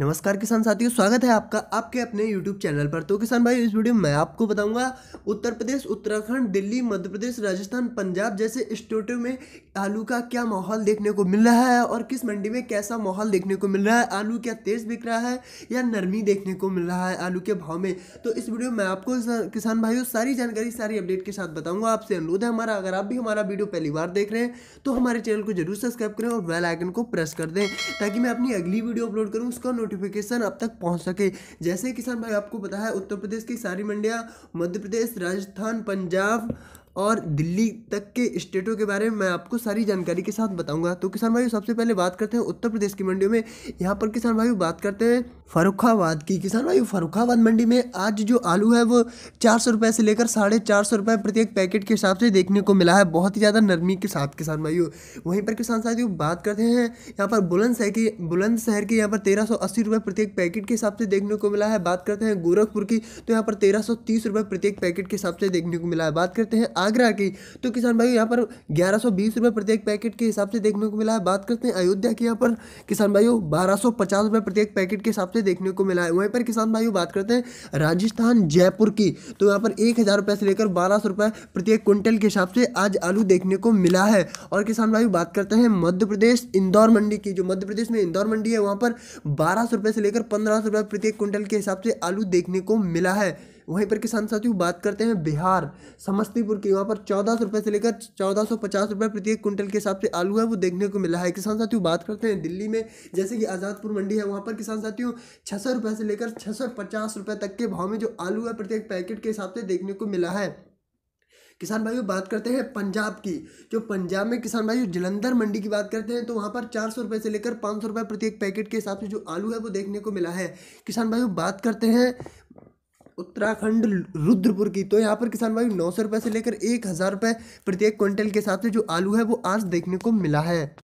नमस्कार किसान साथियों स्वागत है आपका आपके अपने यूट्यूब चैनल पर तो किसान भाई इस वीडियो में मैं आपको बताऊंगा उत्तर प्रदेश उत्तराखंड दिल्ली मध्य प्रदेश राजस्थान पंजाब जैसे स्टेटों में आलू का क्या माहौल देखने को मिल रहा है और किस मंडी में कैसा माहौल देखने को मिल रहा है आलू क्या तेज़ बिक रहा है या नरमी देखने को मिल रहा है आलू के भाव में तो इस वीडियो में आपको किसान भाइयों सारी जानकारी सारी अपडेट के साथ बताऊँगा आपसे अनुरोध है हमारा अगर आप भी हमारा वीडियो पहली बार देख रहे हैं तो हमारे चैनल को जरूर सब्सक्राइब करें और बेल आइकन को प्रेस कर दें ताकि मैं अपनी अगली वीडियो अपलोड करूँ उसका नोटिफिकेशन आप तक पहुँच सके जैसे किसान भाई आपको पता है उत्तर प्रदेश की सारी मंडियाँ मध्य प्रदेश राजस्थान पंजाब और दिल्ली तक के स्टेटों के बारे में मैं आपको सारी जानकारी के साथ बताऊंगा तो किसान भाइयों सबसे पहले बात करते हैं उत्तर प्रदेश की मंडियों में यहाँ पर किसान भाइयों बात करते हैं फरुखाबाद की किसान भाई फरुखाबाद मंडी में आज जो आलू है वो चार सौ रुपये से लेकर साढ़े चार सौ रुपये प्रत्येक पैकेट के हिसाब से देखने को मिला है बहुत ही ज़्यादा नरमी के साथ किसान भाइयों वहीं पर किसान साथियों बात करते हैं यहाँ पर बुलंदशहर की बुलंदशहर के यहाँ पर तेरह सौ अस्सी रुपये प्रत्येक पैकेट के हिसाब से देखने को मिला है बात करते हैं गोरखपुर की तो यहाँ पर तेरह सौ तीस रुपये प्रत्येक पैकेट के हिसाब से देखने को मिला है बात करते हैं आगरा की तो किसान भाई यहाँ पर ग्यारह सौ बीस रुपये प्रत्येक पैकेट के हिसाब से देखने को मिला है बात करते हैं अयोध्या की यहाँ पर किसान भाइयों बारह सौ पचास रुपये प्रत्येक पैकेट के हिसाब से सस्ते देखने को मिला है वहीं पर किसान भाइयों बात करते हैं राजस्थान जयपुर की तो यहाँ पर एक हज़ार रुपये से लेकर बारह सौ रुपये प्रत्येक क्विंटल के हिसाब से आज आलू देखने को मिला है और किसान भाई बात करते हैं मध्य प्रदेश इंदौर मंडी की जो मध्य प्रदेश में इंदौर मंडी है वहाँ पर बारह सौ रुपये से लेकर पंद्रह सौ रुपये प्रत्येक क्विंटल के हिसाब से आलू देखने को मिला है वहीं पर किसान साथियों बात करते हैं बिहार समस्तीपुर की वहाँ पर चौदह सौ रुपये से लेकर चौदह सौ पचास रुपये प्रति एक कुंटल के हिसाब से आलू है वो देखने को मिला है किसान साथियों बात करते हैं दिल्ली में जैसे कि आज़ादपुर मंडी है वहाँ पर किसान साथियों छः सौ रुपये से लेकर छः सौ पचास रुपये तक के भाव में जो आलू है प्रत्येक पैकेट के हिसाब से देखने को मिला है किसान भाइयों बात करते हैं पंजाब की जो पंजाब में किसान भाइयों जलंधर मंडी की बात करते हैं तो वहाँ पर चार सौ रुपये से लेकर पाँच सौ रुपये एक पैकेट के हिसाब से जो आलू है वो देखने को मिला है किसान भाइयों बात करते हैं उत्तराखंड रुद्रपुर की तो यहाँ पर किसान भाई नौ सौ रुपये से लेकर एक हज़ार रुपये प्रत्येक क्विंटल के हिसाब से जो आलू है वो आज देखने को मिला है